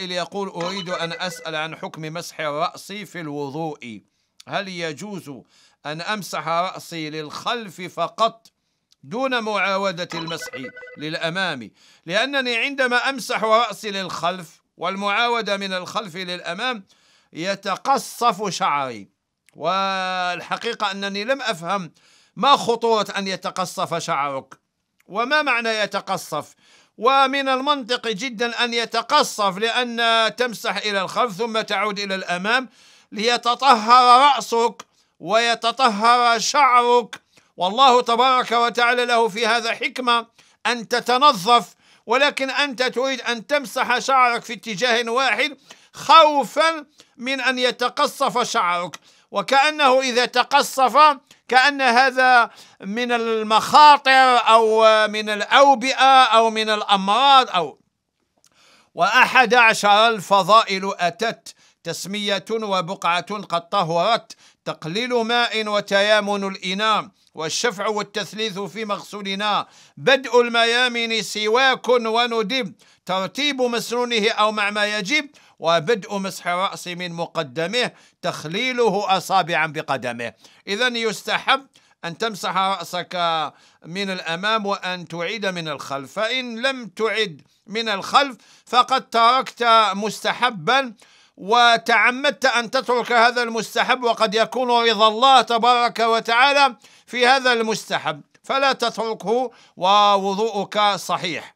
يقول أريد أن أسأل عن حكم مسح الرأس في الوضوء هل يجوز أن أمسح رأسي للخلف فقط دون معاودة المسح للأمام لأنني عندما أمسح رأسي للخلف والمعاودة من الخلف للأمام يتقصف شعري والحقيقة أنني لم أفهم ما خطورة أن يتقصف شعرك وما معنى يتقصف ومن المنطق جدا أن يتقصف لأن تمسح إلى الخلف ثم تعود إلى الأمام ليتطهر رأسك ويتطهر شعرك والله تبارك وتعالى له في هذا حكمة أن تتنظف ولكن أنت تريد أن تمسح شعرك في اتجاه واحد خوفا من أن يتقصف شعرك وكأنه إذا تقصف كأن هذا من المخاطر أو من الأوبئة أو من الأمراض أو وأحد عشر الفضائل أتت تسمية وبقعة قد طهرت تقليل ماء وتيامن الإنام والشفع والتثليث في مغسولنا بدء الميامن سواك وندب ترتيب مسنونه أو مع ما يجب وبدء مسح رأسي من مقدمه تخليله أصابعا بقدمه إذا يستحب أن تمسح رأسك من الأمام وأن تعيد من الخلف فإن لم تعد من الخلف فقد تركت مستحبا وتعمدت أن تترك هذا المستحب وقد يكون رضا الله تبارك وتعالى في هذا المستحب فلا تتركه ووضوءك صحيح